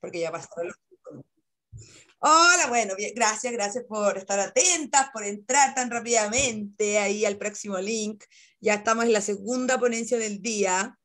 porque ya pasó Hola, bueno, gracias, gracias por estar atentas, por entrar tan rápidamente ahí al próximo link. Ya estamos en la segunda ponencia del día.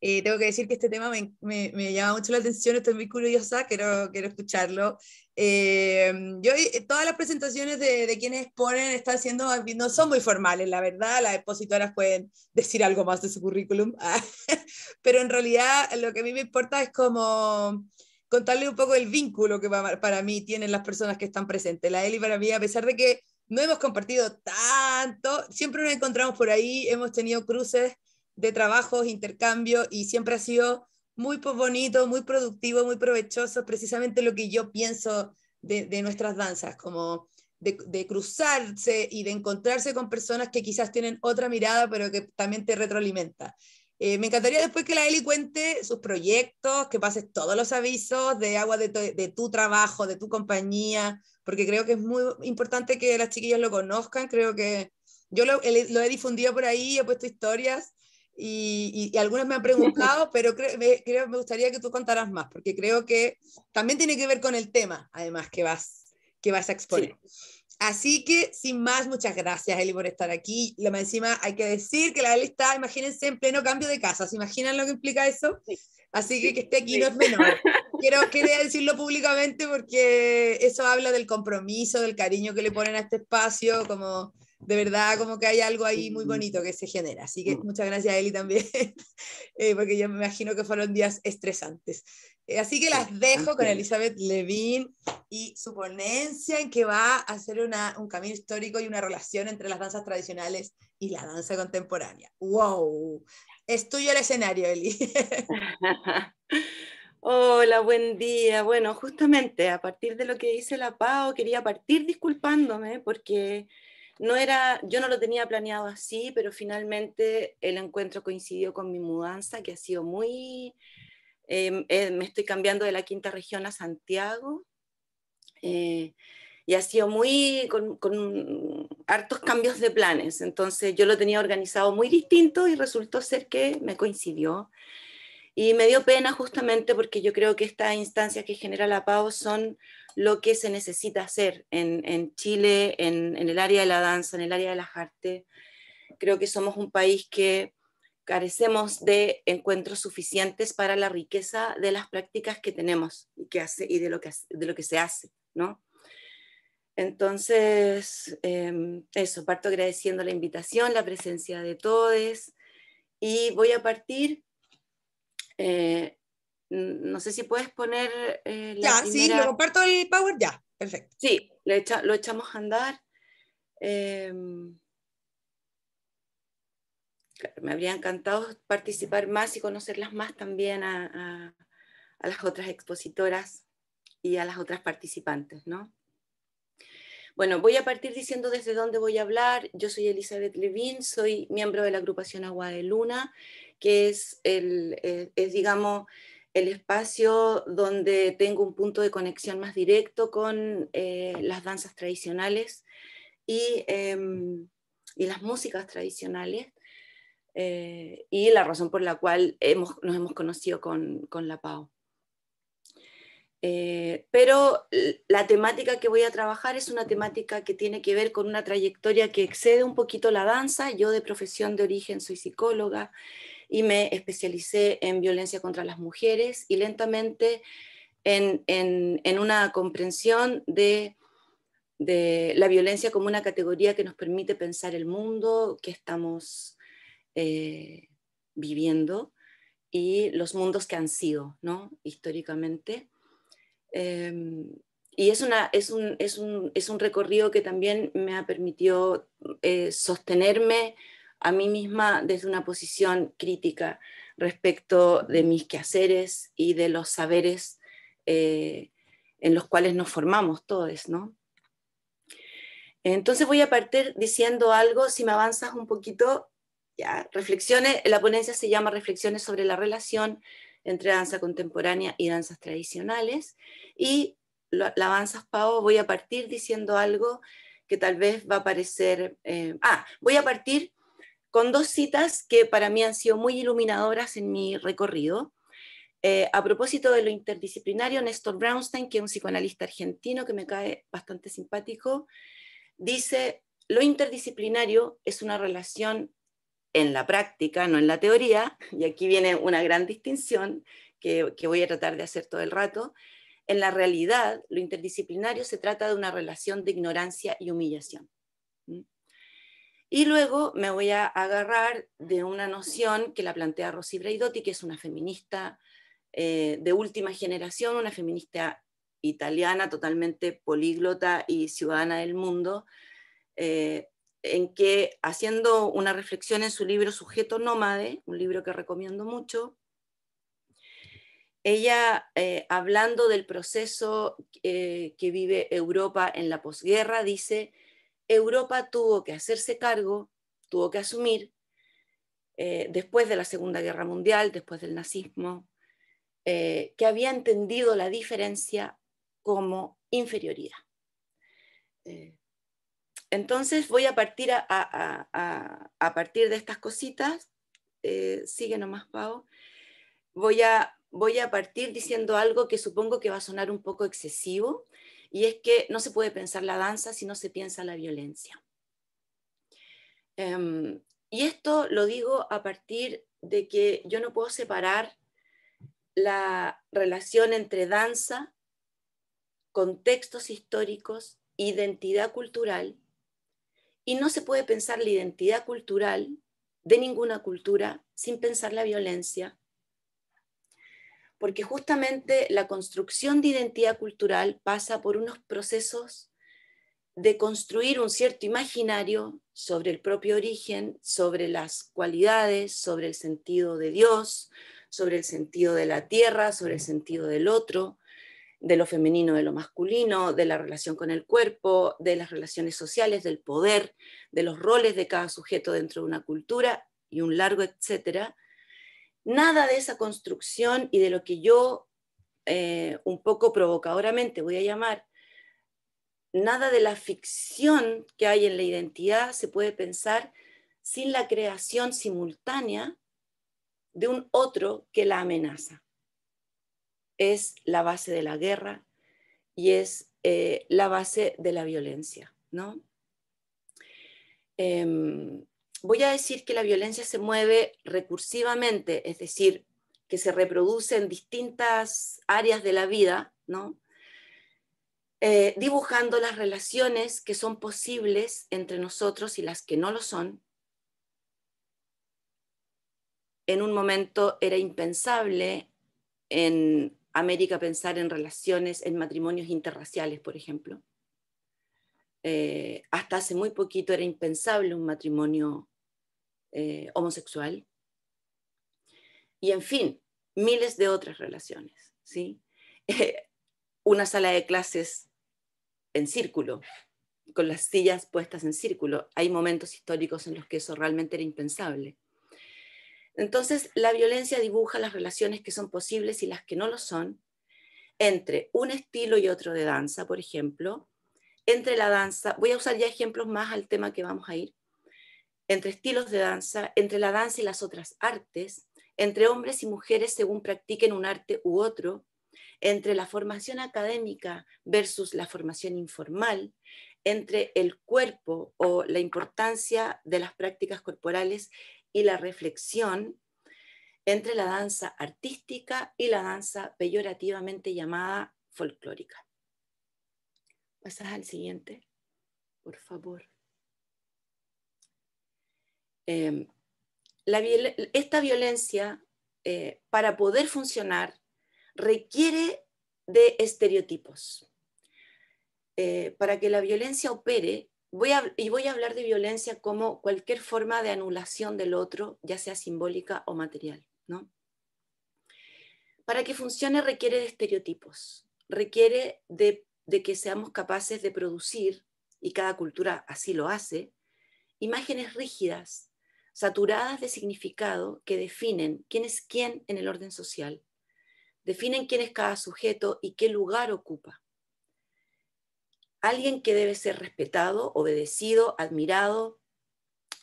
Eh, tengo que decir que este tema me, llama mucho la atención, estoy muy curiosa, quiero, quiero escucharlo. Eh, yo, eh, todas las presentaciones de, quienes exponen están siendo, no son muy formales, la verdad, las expositoras pueden decir algo más de su currículum, pero en realidad lo que a mí me importa es como contarle un poco el vínculo que para mí tienen las personas que están presentes. La Eli para mí, a pesar de que no hemos compartido tanto, siempre nos encontramos por ahí, hemos tenido cruces de trabajos, intercambio y siempre ha sido muy bonito, muy productivo, muy provechoso, precisamente lo que yo pienso de, de nuestras danzas, como de, cruzarse y de encontrarse con personas que quizás tienen otra mirada, pero que también te retroalimenta. Eh, me encantaría después que la Eli cuente sus proyectos, que pases todos los avisos de agua de, tu, de tu trabajo, de tu compañía, porque creo que es muy importante que las chiquillas lo conozcan. Creo que yo lo he difundido por ahí, he puesto historias y, algunos me han preguntado, pero creo, me, me gustaría que tú contaras más, porque creo que también tiene que ver con el tema, además, que vas, que vas a exponer. Así que, sin más, muchas gracias, Eli, por estar aquí. Lo más encima, hay que decir que la Eli está, imagínense, en pleno cambio de casa. ¿Se imaginan lo que implica eso? Así que que esté aquí no es menor. Quiero, quería decirlo públicamente porque eso habla del compromiso, del cariño que le ponen a este espacio, como de verdad como que hay algo ahí muy bonito que se genera. Así que mm. muchas gracias Eli también, eh, porque yo me imagino que fueron días estresantes. Eh, así que las dejo con Elizabeth Levin y su ponencia en que va a hacer un camino histórico y una relación entre las danzas tradicionales y la danza contemporánea. ¡Wow! Es tuyo el escenario, Eli. Hola, buen día. Bueno, justamente a partir de lo que dice la PAO, quería partir disculpándome porque no era, yo no lo tenía planeado así, pero finalmente el encuentro coincidió con mi mudanza, que ha sido muy, em, eh, me estoy cambiando de la quinta región a Santiago, eh, y ha sido muy, con, con, hartos cambios de planes, entonces yo lo tenía organizado muy distinto y resultó ser que me coincidió. Y me dio pena justamente porque yo creo que estas instancias que genera la PAO son lo que se necesita hacer en, Chile, en, el área de la danza, en el área de las artes. Creo que somos un país que carecemos de encuentros suficientes para la riqueza de las prácticas que tenemos y, que hace, y de, lo que, de lo que se hace, ¿no? Entonces, em, eso, parto agradeciendo la invitación, la presencia de todos y voy a partir eh, no sé si puedes poner eh, ya, sí, lo comparto el power, ya, perfecto. Sí, lo, echamos a andar. Em, me habría encantado participar más y conocerlas más también a, las otras expositoras y a las otras participantes, ¿no? Bueno, voy a partir diciendo desde dónde voy a hablar. Yo soy Elizabeth Levin, soy miembro de la agrupación Agua de Luna, que es, el, eh, es digamos, el espacio donde tengo un punto de conexión más directo con eh, las danzas tradicionales y, em, las músicas tradicionales, eh, y la razón por la cual nos hemos conocido con, la PAO. Eh, pero la temática que voy a trabajar es una temática que tiene que ver con una trayectoria que excede un poquito la danza. Yo de profesión de origen soy psicóloga y me especialicé en violencia contra las mujeres y lentamente en, una comprensión de, la violencia como una categoría que nos permite pensar el mundo que estamos eh, viviendo y los mundos que han sido históricamente. Em, y es, un, recorrido que también me ha permitido eh, sostenerme a mí misma desde una posición crítica respecto de mis quehaceres y de los saberes eh, en los cuales nos formamos todos, ¿no? Entonces voy a partir diciendo algo, si me avanzas un poquito, ya, reflexiones, la ponencia se llama Reflexiones sobre la relación entre danza contemporánea y danzas tradicionales, y la avanzas, Pau, voy a partir diciendo algo que tal vez va a parecer, eh, ah, voy a partir con dos citas que para mí han sido muy iluminadoras en mi recorrido. Eh, a propósito de lo interdisciplinario, Néstor Brownstein, que es un psicoanalista argentino que me cae bastante simpático, dice, lo interdisciplinario es una relación en la práctica, no en la teoría, y aquí viene una gran distinción que, que voy a tratar de hacer todo el rato. En la realidad, lo interdisciplinario se trata de una relación de ignorancia y humillación. ¿Mm? Y luego me voy a agarrar de una noción que la plantea Rosy Braidotti, que es una feminista eh, de última generación, una feminista italiana totalmente políglota y ciudadana del mundo, eh, en que haciendo una reflexión en su libro Sujeto Nómade, un libro que recomiendo mucho, ella eh, hablando del proceso que vive Europa en la posguerra, dice, Europa tuvo que hacerse cargo, tuvo que asumir, eh, después de la Segunda Guerra Mundial, después del nazismo, eh, que había entendido la diferencia como inferioridad. Eh, entonces voy a partir, a, partir de estas cositas, sigue nomás Pau, voy a, voy a partir diciendo algo que supongo que va a sonar un poco excesivo, y es que no se puede pensar la danza si no se piensa la violencia. Em, y esto lo digo a partir de que yo no puedo separar la relación entre danza, contextos históricos, identidad cultural, y no se puede pensar la identidad cultural de ninguna cultura sin pensar la violencia, porque justamente la construcción de identidad cultural pasa por unos procesos de construir un cierto imaginario sobre el propio origen, sobre las cualidades, sobre el sentido de Dios, sobre el sentido de la tierra, sobre el sentido del otro, de lo femenino, de lo masculino, de la relación con el cuerpo, de las relaciones sociales, del poder, de los roles de cada sujeto dentro de una cultura y un largo etcétera, nada de esa construcción y de lo que yo eh, un poco provocadoramente voy a llamar, nada de la ficción que hay en la identidad se puede pensar sin la creación simultánea de un otro que la amenaza. Es la base de la guerra y es eh, la base de la violencia, ¿no? Em, voy a decir que la violencia se mueve recursivamente, es decir, que se reproduce en distintas áreas de la vida, ¿no? Eh, dibujando las relaciones que son posibles entre nosotros y las que no lo son. En un momento era impensable en América pensar en relaciones, en matrimonios interraciales, por ejemplo. Eh, hasta hace muy poquito era impensable un matrimonio eh, homosexual. Y en fin, miles de otras relaciones. ¿sí? una sala de clases en círculo, con las sillas puestas en círculo. Hay momentos históricos en los que eso realmente era impensable. Entonces, la violencia dibuja las relaciones que son posibles y las que no lo son entre un estilo y otro de danza, por ejemplo, entre la danza, voy a usar ya ejemplos más al tema que vamos a ir, entre estilos de danza, entre la danza y las otras artes, entre hombres y mujeres según practiquen un arte u otro, entre la formación académica versus la formación informal, entre el cuerpo o la importancia de las prácticas corporales y la reflexión, entre la danza artística y la danza peyorativamente llamada folclórica. Pasas al siguiente, por favor. Em, esta violencia, eh, para poder funcionar, requiere de estereotipos. Eh, para que la violencia opere, voy y voy a hablar de violencia como cualquier forma de anulación del otro, ya sea simbólica o material, ¿no? Para que funcione requiere de estereotipos, requiere de que seamos capaces de producir, y cada cultura así lo hace, imágenes rígidas saturadas de significado que definen quién es quién en el orden social, definen quién es cada sujeto y qué lugar ocupa. Alguien que debe ser respetado, obedecido, admirado,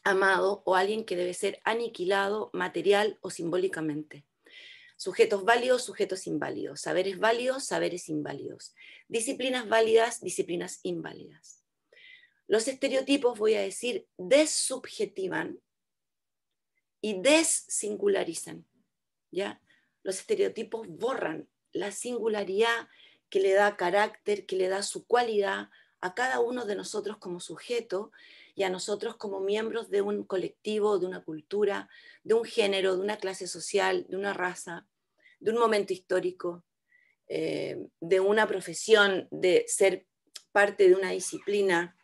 amado o alguien que debe ser aniquilado material o simbólicamente. Sujetos válidos, sujetos inválidos, saberes válidos, saberes inválidos, disciplinas válidas, disciplinas inválidas. Los estereotipos, voy a decir, desubjetivan y desingularizan. ¿ya? Los estereotipos borran la singularidad que le da carácter, que le da su cualidad a cada uno de nosotros como sujeto y a nosotros como miembros de un colectivo, de una cultura, de un género, de una clase social, de una raza, de un momento histórico, eh, de una profesión, de ser parte de una disciplina,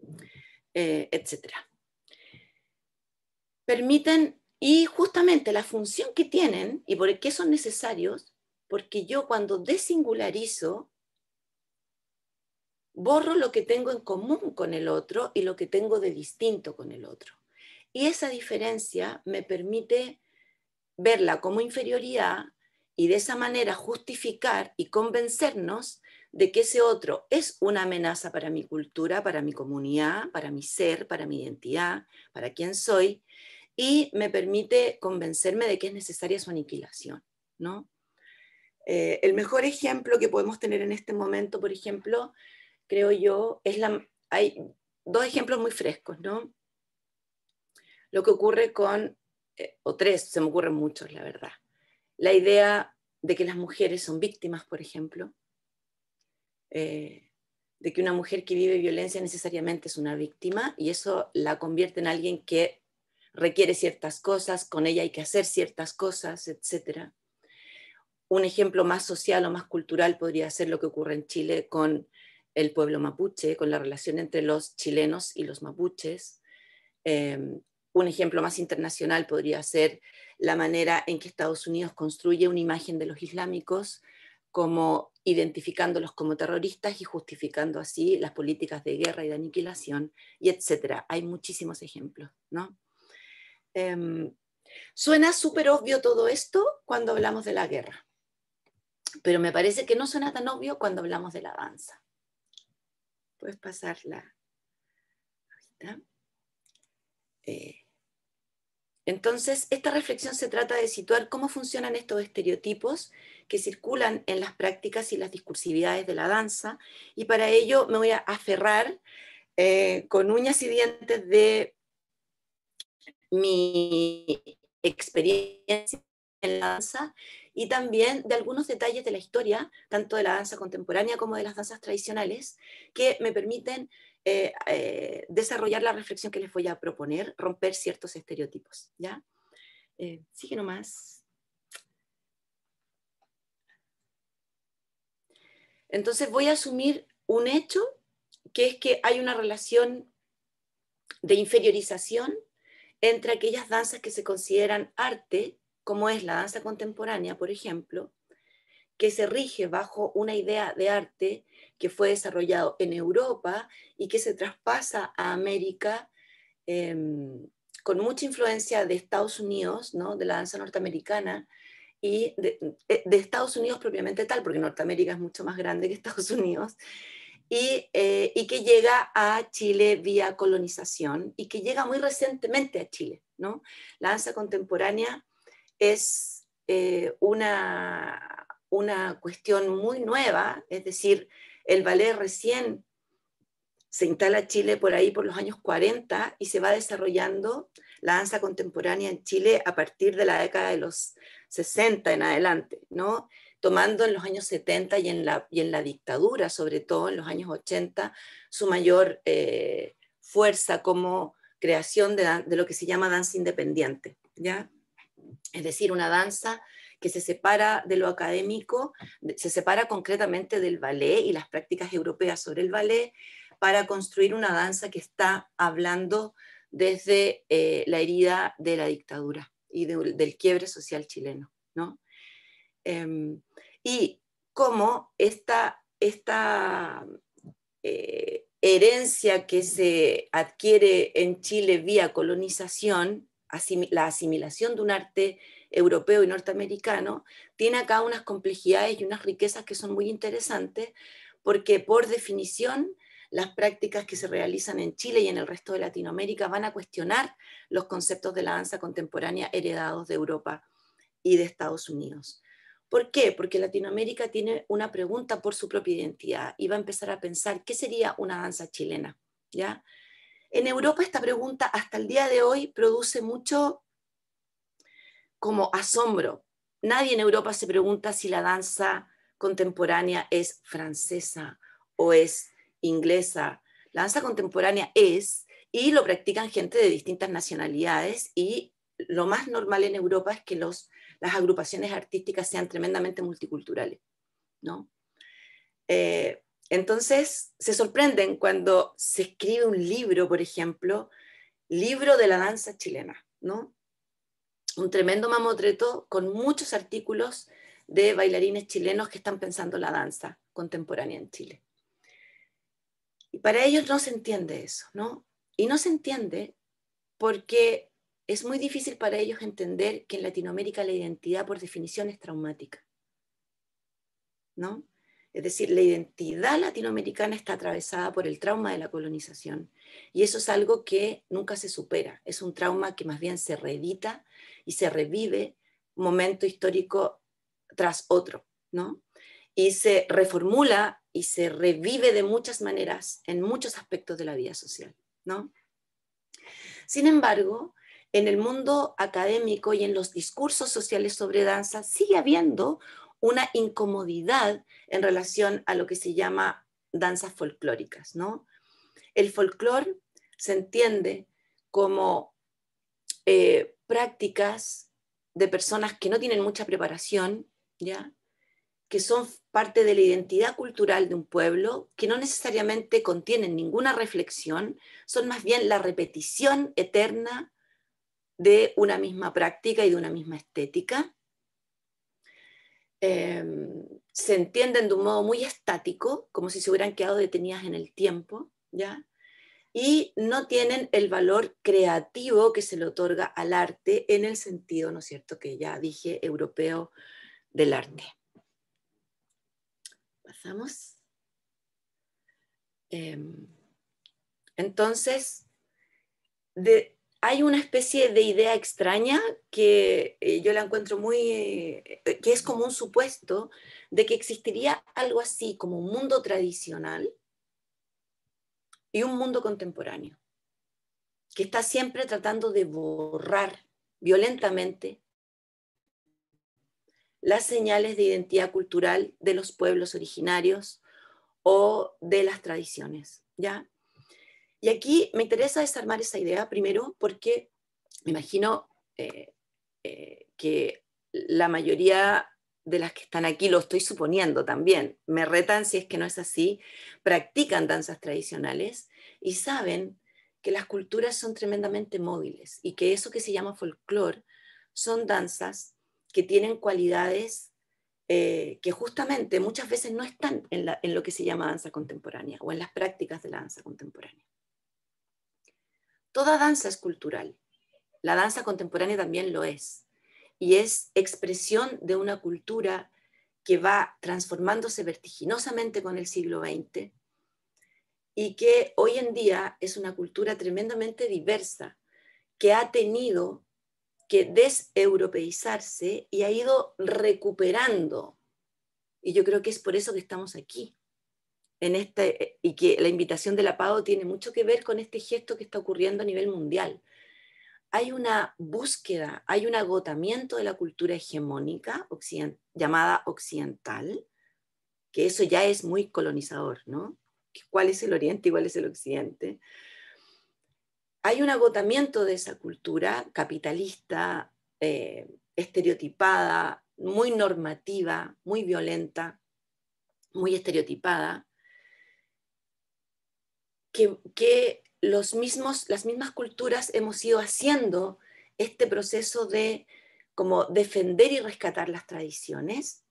etc eh, etcétera permiten, y justamente la función que tienen y por qué son necesarios, porque yo cuando desingularizo, borro lo que tengo en común con el otro y lo que tengo de distinto con el otro. Y esa diferencia me permite verla como inferioridad y de esa manera justificar y convencernos de que ese otro es una amenaza para mi cultura, para mi comunidad, para mi ser, para mi identidad, para quién soy, y me permite convencerme de que es necesaria su aniquilación. ¿no? Eh, el mejor ejemplo que podemos tener en este momento, por ejemplo, creo yo, es la... Hay dos ejemplos muy frescos, ¿no? Lo que ocurre con, eh, o tres, se me ocurren muchos, la verdad. La idea de que las mujeres son víctimas, por ejemplo, eh, de que una mujer que vive violencia necesariamente es una víctima y eso la convierte en alguien que requiere ciertas cosas, con ella hay que hacer ciertas cosas, etc. Un ejemplo más social o más cultural podría ser lo que ocurre en Chile con el pueblo mapuche, con la relación entre los chilenos y los mapuches. Em, un ejemplo más internacional podría ser la manera en que Estados Unidos construye una imagen de los islámicos como identificándolos como terroristas y justificando así las políticas de guerra y de aniquilación, y etcétera. Hay muchísimos ejemplos, ¿no? Em, suena súper obvio todo esto cuando hablamos de la guerra, pero me parece que no suena tan obvio cuando hablamos de la danza. Puedes pasarla eh, entonces, esta reflexión se trata de situar cómo funcionan estos estereotipos que circulan en las prácticas y las discursividades de la danza, y para ello me voy a aferrar eh, con uñas y dientes de mi experiencia en la danza y también de algunos detalles de la historia, tanto de la danza contemporánea como de las danzas tradicionales, que me permiten eh, eh, desarrollar la reflexión que les voy a proponer, romper ciertos estereotipos. ¿ya? Eh, sigue nomás. Entonces voy a asumir un hecho, que es que hay una relación de inferiorización entre aquellas danzas que se consideran arte, como es la danza contemporánea, por ejemplo, que se rige bajo una idea de arte que fue desarrollado en Europa y que se traspasa a América em, con mucha influencia de Estados Unidos, ¿no? de la danza norteamericana, y de, eh, Estados Unidos propiamente tal, porque Norteamérica es mucho más grande que Estados Unidos, eh, y, que llega a Chile vía colonización y que llega muy recientemente a Chile. ¿no? La danza contemporánea es eh, una, una cuestión muy nueva, es decir, el ballet recién se instala Chile por ahí por los años 40 y se va desarrollando la danza contemporánea en Chile a partir de la década de los 60 en adelante, ¿no? tomando en los años 70 y en la, y en la dictadura, sobre todo en los años 80, su mayor eh, fuerza como creación de, lo que se llama danza independiente, ¿ya? Es decir, una danza que se separa de lo académico, se separa concretamente del ballet y las prácticas europeas sobre el ballet para construir una danza que está hablando desde eh, la herida de la dictadura y del quiebre social chileno, ¿no? Em, y cómo esta, eh, herencia que se adquiere en Chile vía colonización, la asimilación de un arte europeo y norteamericano, tiene acá unas complejidades y unas riquezas que son muy interesantes, porque por definición las prácticas que se realizan en Chile y en el resto de Latinoamérica van a cuestionar los conceptos de la danza contemporánea heredados de Europa y de Estados Unidos. ¿Por qué? Porque Latinoamérica tiene una pregunta por su propia identidad y va a empezar a pensar qué sería una danza chilena. ¿Ya? En Europa esta pregunta hasta el día de hoy produce mucho como asombro. Nadie en Europa se pregunta si la danza contemporánea es francesa o es inglesa. La danza contemporánea es y lo practican gente de distintas nacionalidades y lo más normal en Europa es que los las agrupaciones artísticas sean tremendamente multiculturales. ¿no? Eh, entonces, se sorprenden cuando se escribe un libro, por ejemplo, libro de la danza chilena, ¿no? Un tremendo mamotreto con muchos artículos de bailarines chilenos que están pensando la danza contemporánea en Chile. Y para ellos no se entiende eso, ¿no? Y no se entiende porque es muy difícil para ellos entender que en Latinoamérica la identidad por definición es traumática. ¿No? Es decir, la identidad latinoamericana está atravesada por el trauma de la colonización y eso es algo que nunca se supera. Es un trauma que más bien se reedita y se revive momento histórico tras otro, ¿no? Y se reformula y se revive de muchas maneras en muchos aspectos de la vida social, ¿no? Sin embargo, en el mundo académico y en los discursos sociales sobre danza sigue habiendo una incomodidad en relación a lo que se llama danzas folclóricas, ¿no? El folclore se entiende como eh, prácticas de personas que no tienen mucha preparación, ¿ya? que son parte de la identidad cultural de un pueblo, que no necesariamente contienen ninguna reflexión, son más bien la repetición eterna de una misma práctica y de una misma estética. Em, se entienden de un modo muy estático, como si se hubieran quedado detenidas en el tiempo, ¿ya? Y no tienen el valor creativo que se le otorga al arte en el sentido, ¿no es cierto?, que ya dije, europeo del arte. Pasamos. Em, entonces, de, hay una especie de idea extraña que eh, yo la encuentro muy, eh, que es como un supuesto de que existiría algo así como un mundo tradicional y un mundo contemporáneo, que está siempre tratando de borrar violentamente las señales de identidad cultural de los pueblos originarios o de las tradiciones, ¿ya? Y aquí me interesa desarmar esa idea primero porque me imagino eh, eh, que la mayoría de las que están aquí, lo estoy suponiendo también, me retan si es que no es así, practican danzas tradicionales y saben que las culturas son tremendamente móviles y que eso que se llama folclore son danzas que tienen cualidades eh, que justamente muchas veces no están en, en, lo que se llama danza contemporánea o en las prácticas de la danza contemporánea. Toda danza es cultural. La danza contemporánea también lo es. Y es expresión de una cultura que va transformándose vertiginosamente con el siglo XX y que hoy en día es una cultura tremendamente diversa que ha tenido que deseuropeizarse y ha ido recuperando. Y yo creo que es por eso que estamos aquí, este, eh, y que la invitación de la tiene mucho que ver con este gesto que está ocurriendo a nivel mundial. Hay una búsqueda, hay un agotamiento de la cultura hegemónica llamada occidental, que eso ya es muy colonizador, ¿no? ¿Cuál es el oriente y cuál es el occidente? Hay un agotamiento de esa cultura capitalista, eh, estereotipada, muy normativa, muy violenta, muy estereotipada, que, los mismos, las mismas culturas hemos ido haciendo este proceso de como defender y rescatar las tradiciones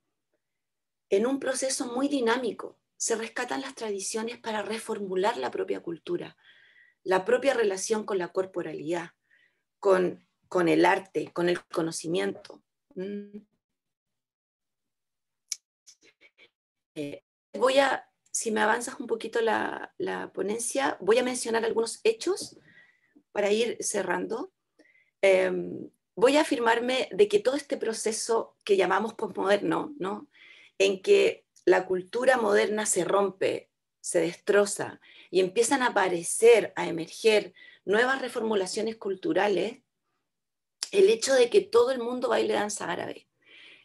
en un proceso muy dinámico. Se rescatan las tradiciones para reformular la propia cultura, la propia relación con la corporalidad, con, con el arte, con el conocimiento. Mm. Eh, voy a si me avanzas un poquito la, ponencia, voy a mencionar algunos hechos para ir cerrando. Em, voy a afirmarme de que todo este proceso que llamamos posmoderno, ¿no? en que la cultura moderna se rompe, se destroza y empiezan a aparecer, a emerger nuevas reformulaciones culturales, el hecho de que todo el mundo baile danza árabe,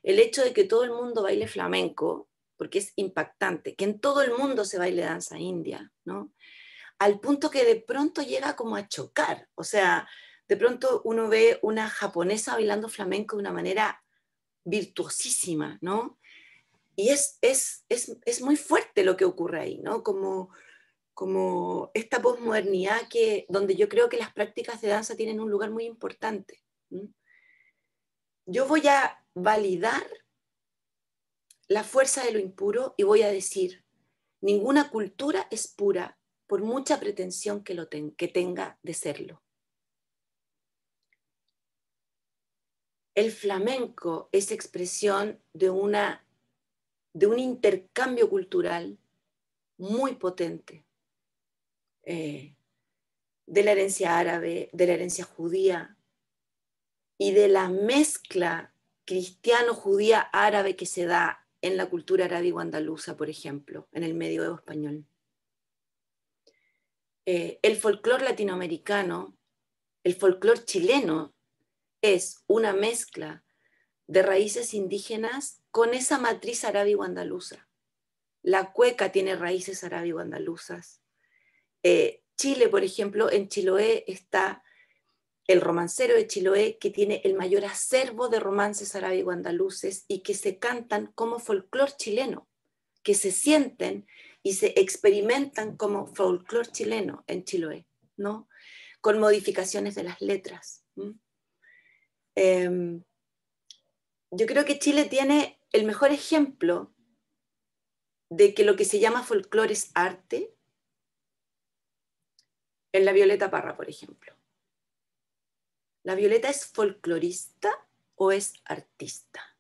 el hecho de que todo el mundo baile flamenco, porque es impactante, que en todo el mundo se baile danza india, ¿no? Al punto que de pronto llega como a chocar, o sea, de pronto uno ve una japonesa bailando flamenco de una manera virtuosísima, ¿no? Y es, es, es, es muy fuerte lo que ocurre ahí, ¿no? Como, como esta posmodernidad que, donde yo creo que las prácticas de danza tienen un lugar muy importante. Yo voy a validar la fuerza de lo impuro y voy a decir, ninguna cultura es pura por mucha pretensión que, lo que tenga de serlo. El flamenco es expresión de, una, de un intercambio cultural muy potente, eh, de la herencia árabe, de la herencia judía y de la mezcla cristiano-judía-árabe que se da en la cultura árabe y andaluza, por ejemplo, en el medioevo español. Eh, el folclor latinoamericano, el folclor chileno, es una mezcla de raíces indígenas con esa matriz árabe y andaluza. La cueca tiene raíces árabe andaluzas. Eh, Chile, por ejemplo, en Chiloé está el romancero de Chiloé, que tiene el mayor acervo de romances arábigo-andaluces y que se cantan como folclor chileno, que se sienten y se experimentan como folclor chileno en Chiloé, ¿no? Con modificaciones de las letras. Em, yo creo que Chile tiene el mejor ejemplo de que lo que se llama folclore es arte en la Violeta Parra, por ejemplo. ¿La Violeta es folclorista o es artista?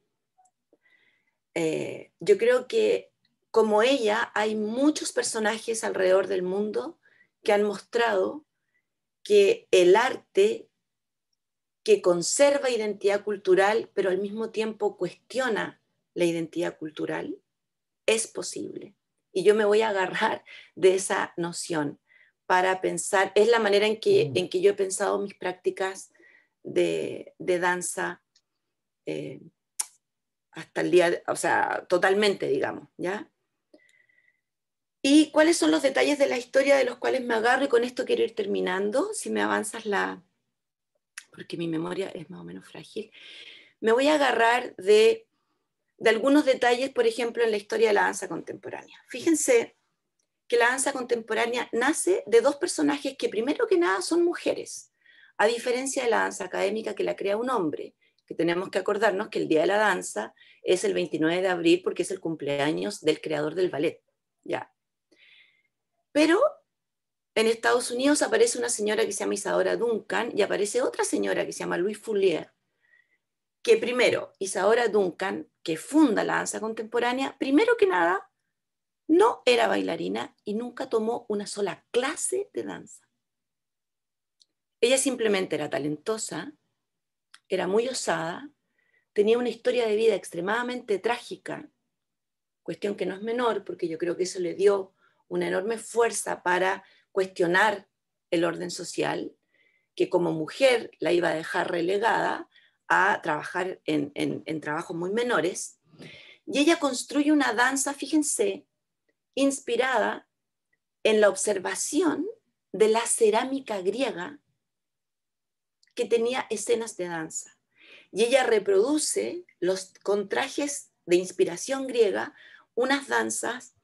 Eh, yo creo que como ella hay muchos personajes alrededor del mundo que han mostrado que el arte que conserva identidad cultural, pero al mismo tiempo cuestiona la identidad cultural, es posible. Y yo me voy a agarrar de esa noción para pensar, es la manera en que, mm. en que yo he pensado mis prácticas de, danza eh, hasta el día, o sea, totalmente, digamos, ¿ya? ¿Y cuáles son los detalles de la historia de los cuales me agarro y con esto quiero ir terminando? Si me avanzas la... porque mi memoria es más o menos frágil. Me voy a agarrar de, de algunos detalles, por ejemplo, en la historia de la danza contemporánea. Fíjense que la danza contemporánea nace de dos personajes que primero que nada son mujeres a diferencia de la danza académica que la crea un hombre, que tenemos que acordarnos que el Día de la Danza es el 29 de abril porque es el cumpleaños del creador del ballet. Ya. Pero en Estados Unidos aparece una señora que se llama Isadora Duncan y aparece otra señora que se llama Louis Foulier, que primero, Isadora Duncan, que funda la danza contemporánea, primero que nada, no era bailarina y nunca tomó una sola clase de danza. Ella simplemente era talentosa, era muy osada, tenía una historia de vida extremadamente trágica, cuestión que no es menor, porque yo creo que eso le dio una enorme fuerza para cuestionar el orden social, que como mujer la iba a dejar relegada a trabajar en, trabajos muy menores. Y ella construye una danza, fíjense, inspirada en la observación de la cerámica griega que tenía escenas de danza. Y ella reproduce los, con trajes de inspiración griega unas danzas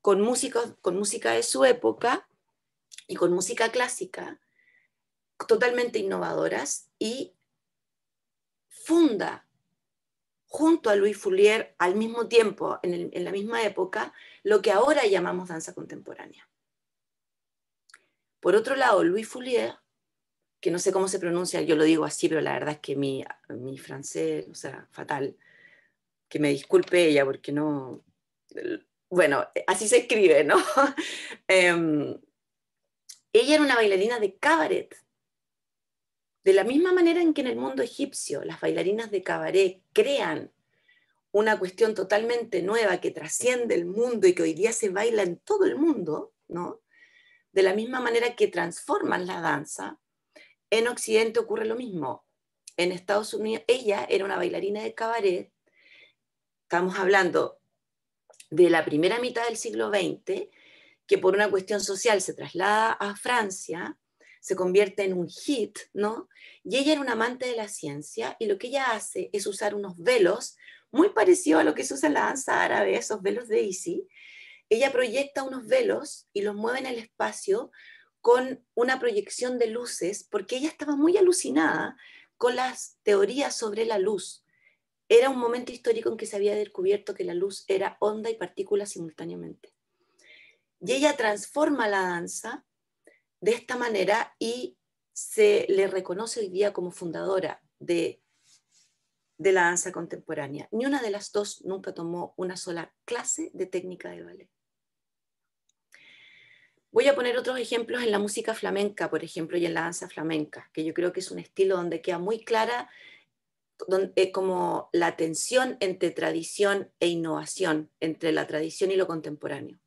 con, con música de su época y con música clásica, totalmente innovadoras, y funda junto a Louis Foulier, al mismo tiempo, en, la misma época, lo que ahora llamamos danza contemporánea. Por otro lado, Louis Fulier que no sé cómo se pronuncia, yo lo digo así, pero la verdad es que mi, mi francés, o sea, fatal, que me disculpe ella porque no, bueno, así se escribe, ¿no? Em, ella era una bailarina de cabaret. De la misma manera en que en el mundo egipcio las bailarinas de cabaret crean una cuestión totalmente nueva que trasciende el mundo y que hoy día se baila en todo el mundo, ¿no? De la misma manera que transforman la danza, en Occidente ocurre lo mismo. En Estados Unidos, ella era una bailarina de cabaret. Estamos hablando de la primera mitad del siglo XX, que por una cuestión social se traslada a Francia, se convierte en un hit, ¿no? Y ella era una amante de la ciencia y lo que ella hace es usar unos velos, muy parecido a lo que se usa en la danza árabe, esos velos de Isi. Ella proyecta unos velos y los mueve en el espacio con una proyección de luces, porque ella estaba muy alucinada con las teorías sobre la luz. Era un momento histórico en que se había descubierto que la luz era onda y partícula simultáneamente. Y ella transforma la danza de esta manera y se le reconoce hoy día como fundadora de, la danza contemporánea. Ni una de las dos nunca tomó una sola clase de técnica de ballet. Voy a poner otros ejemplos en la música flamenca, por ejemplo, y en la danza flamenca, que yo creo que es un estilo donde queda muy clara eh, como la tensión entre tradición e innovación, entre la tradición y lo contemporáneo.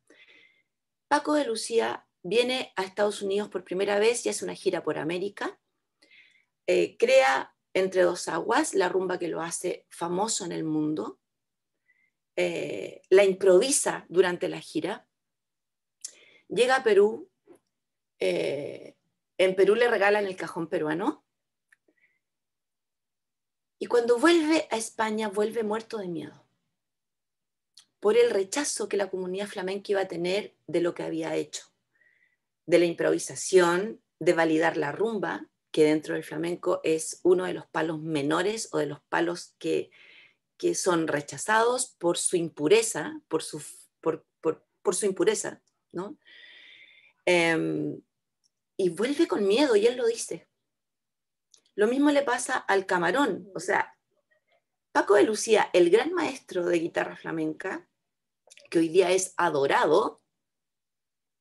Paco de Lucía viene a Estados Unidos por primera vez y hace una gira por América. Eh, crea entre dos aguas la rumba que lo hace famoso en el mundo. Eh, la improvisa durante la gira. Llega a Perú, eh, en Perú le regalan el cajón peruano. Y cuando vuelve a España, vuelve muerto de miedo por el rechazo que la comunidad flamenca iba a tener de lo que había hecho, de la improvisación, de validar la rumba, que dentro del flamenco es uno de los palos menores o de los palos que, son rechazados por su impureza, por su impureza, ¿no? Em, y vuelve con miedo, y él lo dice. Lo mismo le pasa al camarón, o sea, Paco de Lucía, el gran maestro de guitarra flamenca, que hoy día es adorado,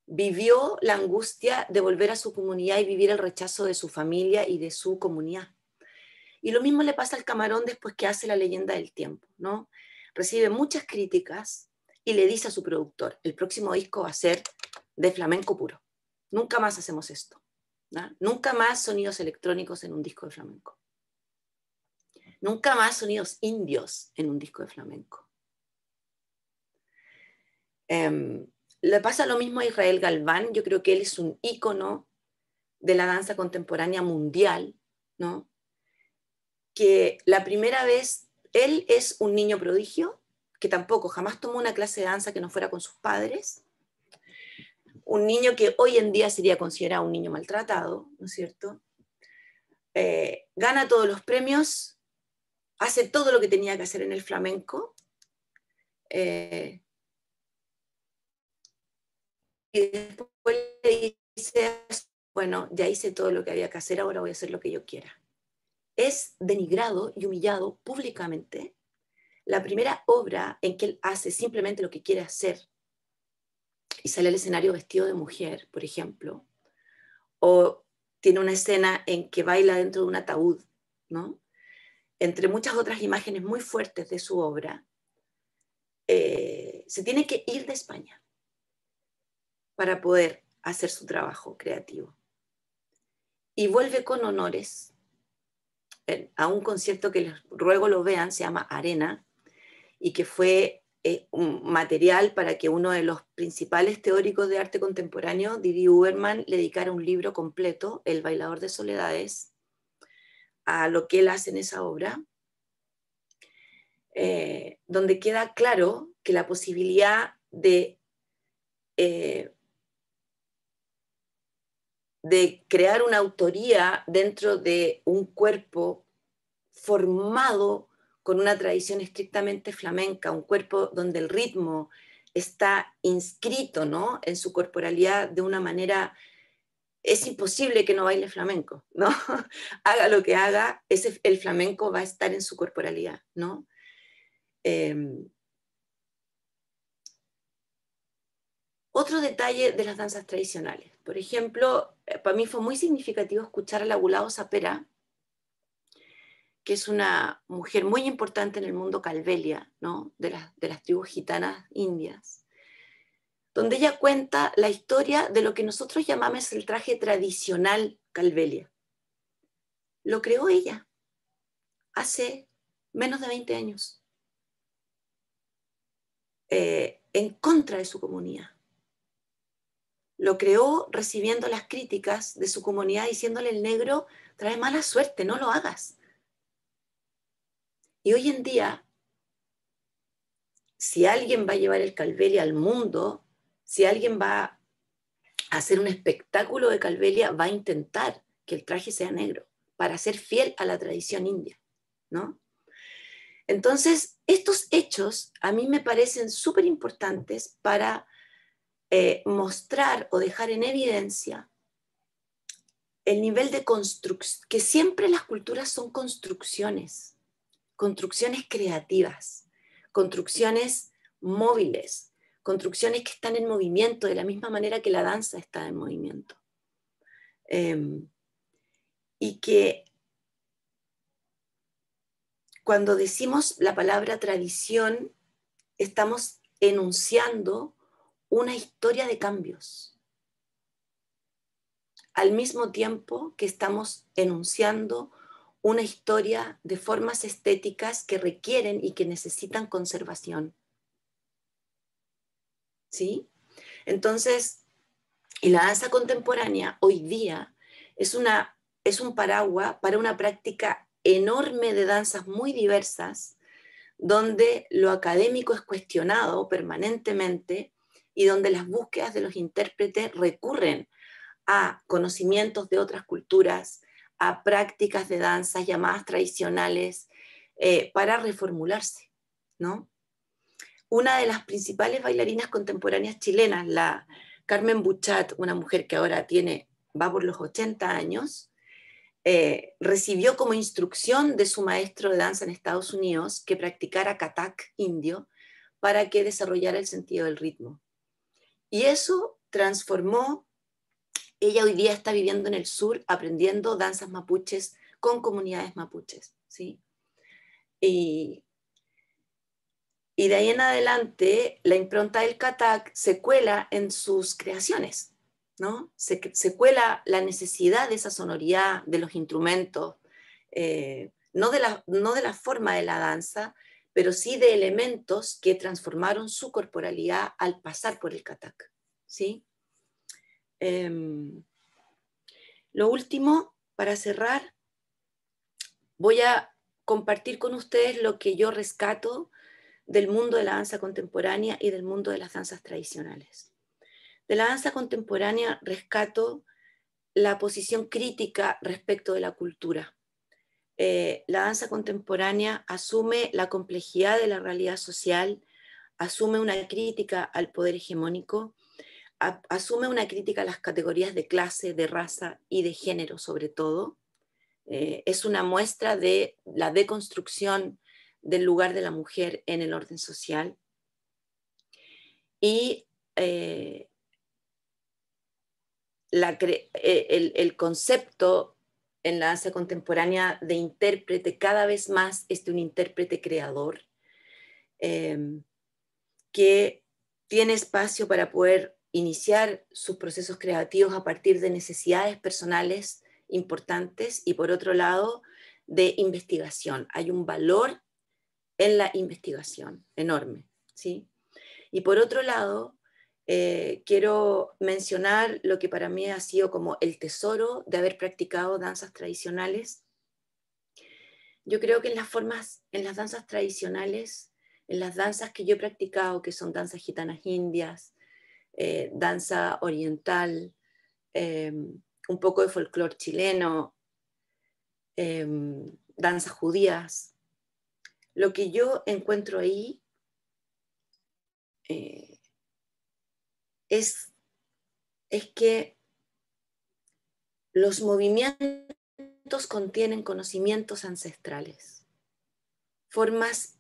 vivió la angustia de volver a su comunidad y vivir el rechazo de su familia y de su comunidad. Y lo mismo le pasa al camarón después que hace la leyenda del tiempo, ¿no? Recibe muchas críticas, y le dice a su productor, el próximo disco va a ser de flamenco puro. Nunca más hacemos esto. Nunca más sonidos electrónicos en un disco de flamenco. Nunca más sonidos indios en un disco de flamenco. Em, le pasa lo mismo a Israel Galván. Yo creo que él es un ícono de la danza contemporánea mundial, ¿no? Que la primera vez, él es un niño prodigio que tampoco jamás tomó una clase de danza que no fuera con sus padres, un niño que hoy en día sería considerado un niño maltratado, ¿no es cierto? Eh, gana todos los premios, hace todo lo que tenía que hacer en el flamenco, eh, y después le dice, bueno, ya hice todo lo que había que hacer, ahora voy a hacer lo que yo quiera. Es denigrado y humillado públicamente la primera obra en que él hace simplemente lo que quiere hacer y sale al escenario vestido de mujer, por ejemplo, o tiene una escena en que baila dentro de un ataúd, Entre muchas otras imágenes muy fuertes de su obra, eh, se tiene que ir de España para poder hacer su trabajo creativo. Y vuelve con honores a un concierto que les ruego lo vean, se llama Arena, y que fue eh, material para que uno de los principales teóricos de arte contemporáneo, Didi Uberman, le dedicara un libro completo, El bailador de soledades, a lo que él hace en esa obra, eh, donde queda claro que la posibilidad de, eh, de crear una autoría dentro de un cuerpo formado con una tradición estrictamente flamenca, un cuerpo donde el ritmo está inscrito ¿no? en su corporalidad de una manera... Es imposible que no baile flamenco, ¿no? haga lo que haga, el flamenco va a estar en su corporalidad, ¿no? Em, otro detalle de las danzas tradicionales. Por ejemplo, eh, para mí fue muy significativo escuchar al abulado Zapera que es una mujer muy importante en el mundo calvelia, ¿no? de, las, tribus gitanas indias, donde ella cuenta la historia de lo que nosotros llamamos el traje tradicional calvelia. Lo creó ella hace menos de 20 años, eh, en contra de su comunidad. Lo creó recibiendo las críticas de su comunidad diciéndole el negro, trae mala suerte, no lo hagas y hoy en día, si alguien va a llevar el Calvelia al mundo, si alguien va a hacer un espectáculo de Calvelia, va a intentar que el traje sea negro para ser fiel a la tradición india, ¿no? Entonces, estos hechos a mí me parecen súper importantes para eh, mostrar o dejar en evidencia el nivel de construcción, que siempre las culturas son construcciones construcciones creativas, construcciones móviles, construcciones que están en movimiento, de la misma manera que la danza está en movimiento. Em, y que cuando decimos la palabra tradición, estamos enunciando una historia de cambios. Al mismo tiempo que estamos enunciando una historia de formas estéticas que requieren y que necesitan conservación. ¿Sí? Entonces, y la danza contemporánea hoy día es, una, es un paraguas para una práctica enorme de danzas muy diversas, donde lo académico es cuestionado permanentemente y donde las búsquedas de los intérpretes recurren a conocimientos de otras culturas, a prácticas de danzas llamadas tradicionales eh, para reformularse, ¿no? Una de las principales bailarinas contemporáneas chilenas, la Carmen Buchat, una mujer que ahora tiene, va por los 80 años, eh, recibió como instrucción de su maestro de danza en Estados Unidos que practicara katak indio para que desarrollara el sentido del ritmo. Y eso transformó ella hoy día está viviendo en el sur aprendiendo danzas mapuches con comunidades mapuches, ¿sí? Y, y de ahí en adelante, la impronta del Katak se cuela en sus creaciones, ¿no? Se, cuela la necesidad de esa sonoridad, de los instrumentos, eh, no, de la, no de la forma de la danza, pero sí de elementos que transformaron su corporalidad al pasar por el Katak. ¿sí? Em, lo último, para cerrar, voy a compartir con ustedes lo que yo rescato del mundo de la danza contemporánea y del mundo de las danzas tradicionales. De la danza contemporánea rescato la posición crítica respecto de la cultura. Eh, la danza contemporánea asume la complejidad de la realidad social, asume una crítica al poder hegemónico, asume una crítica a las categorías de clase, de raza y de género sobre todo. Eh, es una muestra de la deconstrucción del lugar de la mujer en el orden social. Y eh, eh, el, concepto en la danza contemporánea de intérprete cada vez más es de un intérprete creador que tiene espacio para poder iniciar sus procesos creativos a partir de necesidades personales importantes y por otro lado de investigación. Hay un valor en la investigación enorme. ¿sí? Y por otro lado, eh, quiero mencionar lo que para mí ha sido como el tesoro de haber practicado danzas tradicionales. Yo creo que en las formas, en las danzas tradicionales, en las danzas que yo he practicado, que son danzas gitanas indias, eh, danza oriental, eh, un poco de folclore chileno, eh, danza danzas judías. Lo que yo encuentro ahí es, es que los movimientos contienen conocimientos ancestrales, formas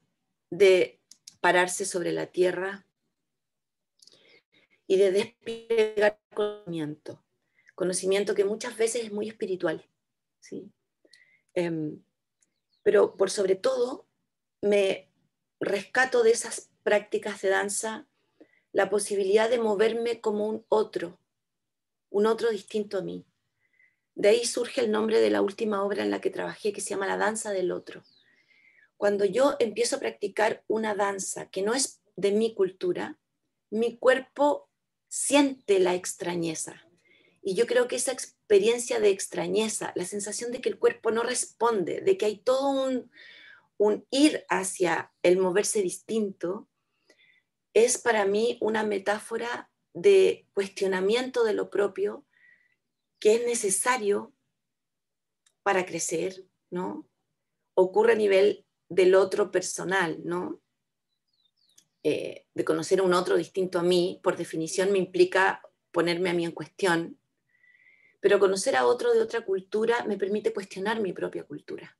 de pararse sobre la tierra y de desplegar conocimiento. Conocimiento que muchas veces es muy espiritual. ¿sí? Em, pero por sobre todo me rescato de esas prácticas de danza la posibilidad de moverme como un otro, un otro distinto a mí. De ahí surge el nombre de la última obra en la que trabajé, que se llama La danza del otro. Cuando yo empiezo a practicar una danza que no es de mi cultura, mi cuerpo siente la extrañeza. Y yo creo que esa experiencia de extrañeza, la sensación de que el cuerpo no responde, de que hay todo un, ir hacia el moverse distinto, es para mí una metáfora de cuestionamiento de lo propio que es necesario para crecer, ¿no? Ocurre a nivel del otro personal, ¿no? Eh, de conocer a un otro distinto a mí, por definición me implica ponerme a mí en cuestión, pero conocer a otro de otra cultura me permite cuestionar mi propia cultura.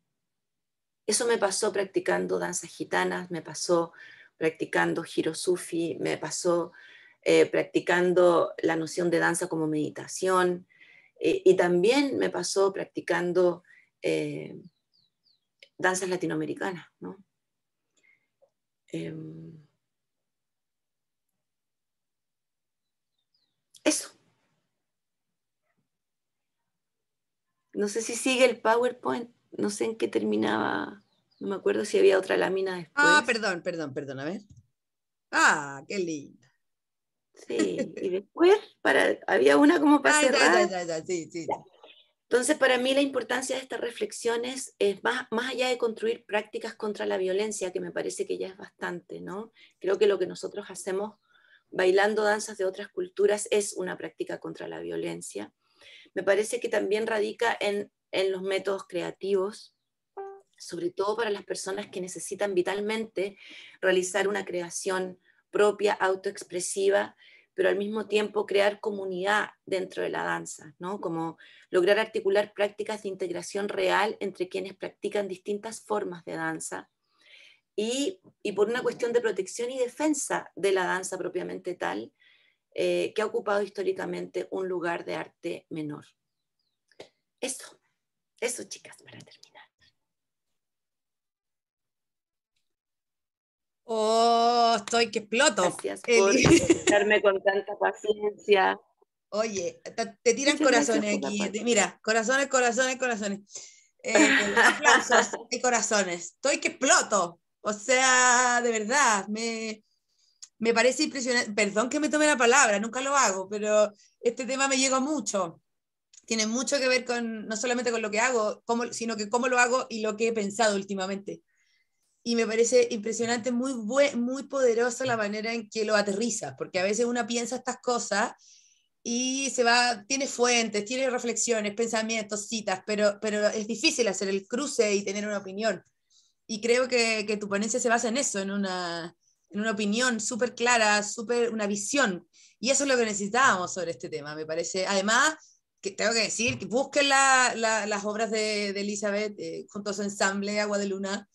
Eso me pasó practicando danzas gitanas, me pasó practicando giro sufi, me pasó eh, practicando la noción de danza como meditación eh, y también me pasó practicando danzas latinoamericanas. ¿no? Em, Eso. No sé si sigue el PowerPoint, no sé en qué terminaba, no me acuerdo si había otra lámina después. Ah, perdón, perdón, perdón, a ver. Ah, qué linda. Sí, y después para, había una como para ah, cerrar. Entonces, para mí la importancia de estas reflexiones es más, más allá de construir prácticas contra la violencia, que me parece que ya es bastante, ¿no? Creo que lo que nosotros hacemos bailando danzas de otras culturas es una práctica contra la violencia. Me parece que también radica en, los métodos creativos, sobre todo para las personas que necesitan vitalmente realizar una creación propia, autoexpresiva, pero al mismo tiempo crear comunidad dentro de la danza, ¿no? Como lograr articular prácticas de integración real entre quienes practican distintas formas de danza y, por una cuestión de protección y defensa de la danza propiamente tal, eh, que ha ocupado históricamente un lugar de arte menor. Eso, eso chicas, para terminar. Oh, estoy que exploto. Gracias por escucharme con tanta paciencia. Oye, te tiran corazones aquí. Mira, corazones, corazones, corazones. Eh, aplausos y corazones. Estoy que exploto. O sea, de verdad, me, parece impresionante. Perdón que me tome la palabra, nunca lo hago, pero este tema me llega mucho. Tiene mucho que ver con, no solamente con lo que hago, sino que cómo lo hago y lo que he pensado últimamente. Y me parece impresionante, muy, muy poderosa la manera en que lo aterrizas, porque a veces uno piensa estas cosas y se va, tiene fuentes, tiene reflexiones, pensamientos, citas, pero, pero es difícil hacer el cruce y tener una opinión. Y creo que, tu ponencia se basa en eso, en una, en una opinión súper clara, super, una visión. Y eso es lo que necesitábamos sobre este tema, me parece. Además, que tengo que decir, que busquen las obras de, Elizabeth eh, junto a su ensamble Agua de Luna.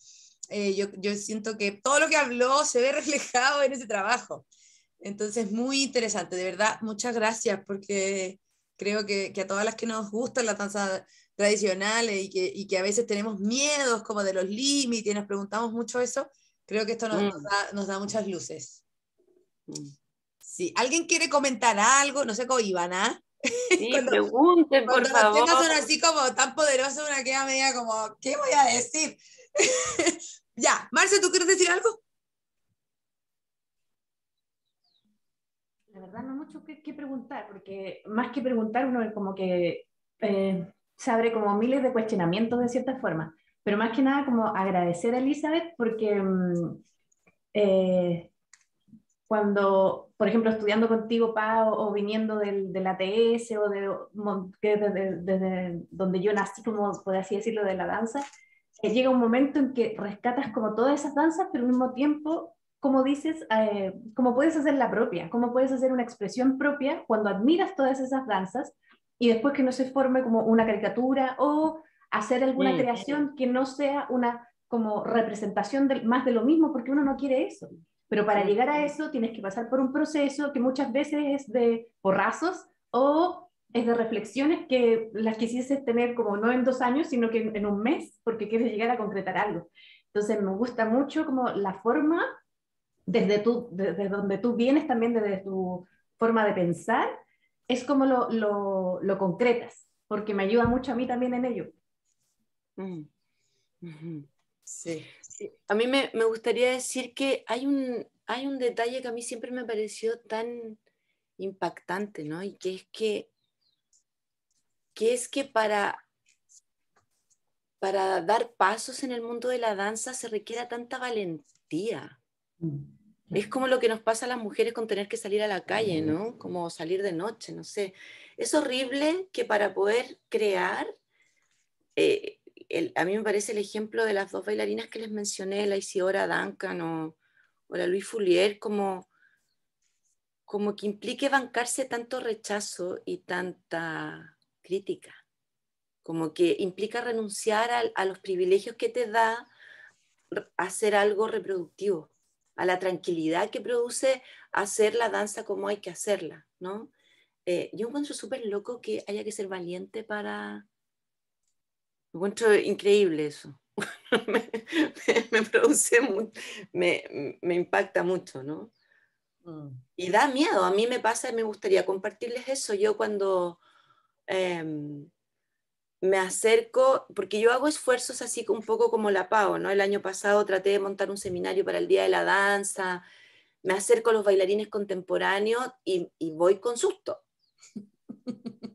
Eh, yo, yo, siento que todo lo que habló se ve reflejado en ese trabajo. Entonces, muy interesante, de verdad, muchas gracias, porque creo que, a todas las que nos gustan la danza tradicionales y que, a veces tenemos miedos como de los límites y nos preguntamos mucho eso, creo que esto nos, mm. da, muchas luces. Mm. Sí. ¿Alguien quiere comentar algo? No sé cómo Ivana. Sí, cuando, por favor. son así como tan poderosas una queda media como, ¿qué voy a decir? ya, Marce, ¿tú quieres decir algo? La verdad, no mucho que, preguntar, porque más que preguntar, uno es como que eh, se abre como miles de cuestionamientos de cierta forma. Pero más que nada, como agradecer a Elizabeth porque mm, eh, cuando, por ejemplo, estudiando contigo, Pau, o viniendo del, la ATS, o de, desde, donde yo nací, como puede así decirlo, de la danza, eh, llega un momento en que rescatas como todas esas danzas, pero al mismo tiempo, como dices, eh, como puedes hacer la propia, como puedes hacer una expresión propia cuando admiras todas esas danzas, y después que no se forme como una caricatura o hacer alguna mm. creación que no sea una como representación más de lo mismo, porque uno no quiere eso. Pero para llegar a eso tienes que pasar por un proceso que muchas veces es de porrazos o es de reflexiones que las quisiese tener como no en dos años, sino que en, un mes, porque quieres llegar a concretar algo. Entonces me gusta mucho como la forma desde, tu, desde donde tú vienes también, desde tu forma de pensar es como lo, concretas, porque me ayuda mucho a mí también en ello. Mm. sí. A mí me, gustaría decir que hay un, hay un detalle que a mí siempre me pareció tan impactante, ¿no? Y que es que, es que para, para dar pasos en el mundo de la danza se requiere tanta valentía. Mm. Es como lo que nos pasa a las mujeres con tener que salir a la calle, ¿no? Como salir de noche, no sé. Es horrible que para poder crear, eh, a mí me parece el ejemplo de las dos bailarinas que les mencioné, la Isidora Duncan o, la Luis Fulier, como, que implique bancarse tanto rechazo y tanta crítica, como que implica renunciar a los privilegios que te da hacer algo reproductivo a la tranquilidad que produce hacer la danza como hay que hacerla, ¿no? Eh, yo encuentro súper loco que haya que ser valiente para... Encuentro increíble eso. me, produce, me, impacta mucho, ¿no? Mm. Y da miedo, a mí me pasa, y me gustaría compartirles eso. Yo cuando... Em, me acerco, porque yo hago esfuerzos así un poco como la PAO, ¿no? El año pasado traté de montar un seminario para el Día de la Danza, me acerco a los bailarines contemporáneos y, voy con susto.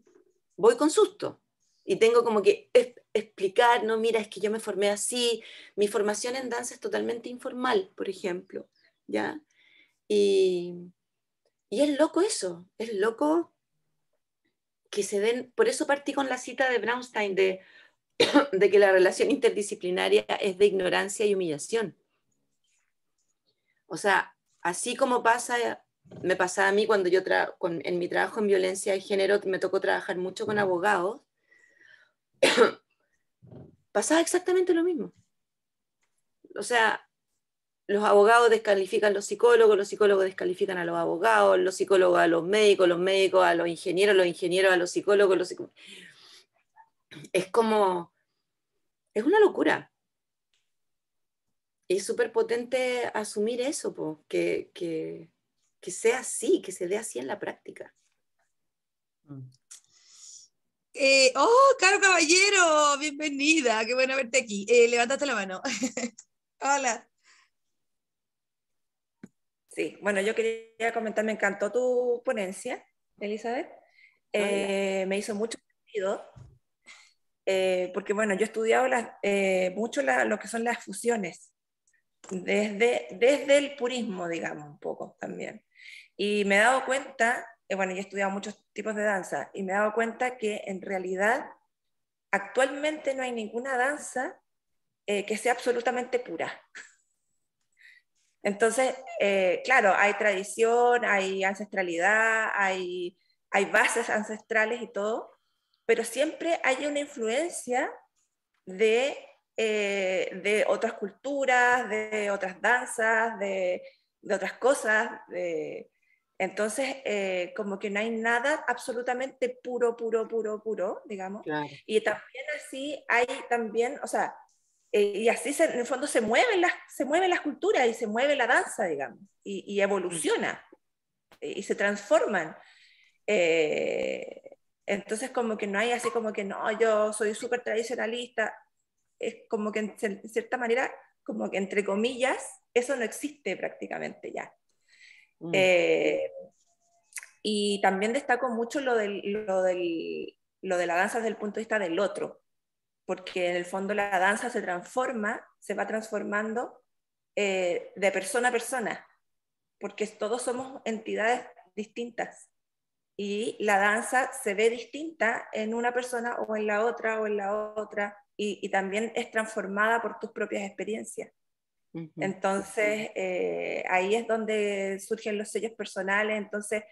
voy con susto. Y tengo como que explicar, no, mira, es que yo me formé así, mi formación en danza es totalmente informal, por ejemplo, ¿ya? Y, y es loco eso, es loco que se den, por eso partí con la cita de Brownstein de, de que la relación interdisciplinaria es de ignorancia y humillación. O sea, así como pasa, me pasaba a mí cuando yo en mi trabajo en violencia de género me tocó trabajar mucho con abogados, pasaba exactamente lo mismo. O sea, los abogados descalifican a los psicólogos, los psicólogos descalifican a los abogados, los psicólogos a los médicos, los médicos a los ingenieros, los ingenieros a los psicólogos. Es como, es una locura. Es súper potente asumir eso, que, sea así, que se dé así en la práctica. Mm. Eh, oh, Caro Caballero, bienvenida, qué bueno verte aquí. Eh, levantaste la mano. Hola. Sí, bueno, yo quería comentar, me encantó tu ponencia, Elizabeth. Eh, me hizo mucho sentido, eh, porque bueno, yo he estudiado eh, mucho lo que son las fusiones, desde, desde el purismo, digamos, un poco también. Y me he dado cuenta, bueno, yo he estudiado muchos tipos de danza, y me he dado cuenta que en realidad actualmente no hay ninguna danza que sea absolutamente pura. Entonces, eh, claro, hay tradición, hay ancestralidad, hay, bases ancestrales y todo, pero siempre hay una influencia de, eh, otras culturas, de otras danzas, de, otras cosas. entonces, eh, como que no hay nada absolutamente puro, puro, puro, puro, digamos. Y también así hay también, o sea, eh, y así en el fondo se mueven las, se las culturas y se mueve la danza, digamos, y, evoluciona eh, y, se transforman. Eh, entonces como que no hay así como que no, yo soy súper tradicionalista, es como que en, cierta manera, como que entre comillas, eso no existe prácticamente ya. Mm. y también destaco mucho lo, del, lo, lo de la danza desde el punto de vista del otro, porque en el fondo la danza se transforma, se va transformando eh, de persona a persona, porque todos somos entidades distintas y la danza se ve distinta en una persona o en la otra o en la otra y, también es transformada por tus propias experiencias. Entonces, eh, ahí es donde surgen los sellos personales, entonces,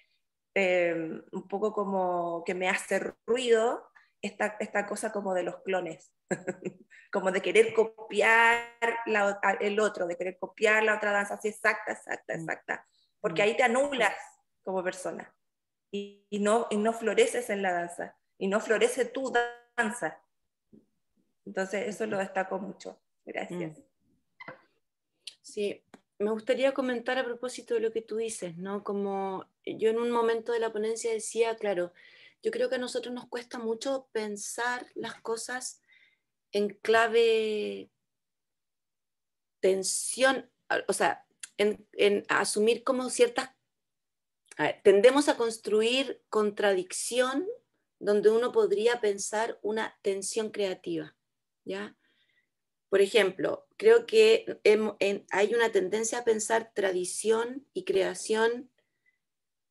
eh, un poco como que me hace ruido esta, cosa como de los clones, como de querer copiar el otro, de querer copiar la otra danza, así exacta, exacta, mm. exacta, porque mm. ahí te anulas como persona y, no, y no floreces en la danza, y no florece tu danza. Entonces, eso lo destaco mucho. Gracias. Mm. Sí, me gustaría comentar a propósito de lo que tú dices, ¿no? Como yo en un momento de la ponencia decía, claro, yo creo que a nosotros nos cuesta mucho pensar las cosas en clave tensión, o sea, en, asumir como ciertas... tendemos a construir contradicción donde uno podría pensar una tensión creativa, ¿ya? Por ejemplo, creo que hay una tendencia a pensar tradición y creación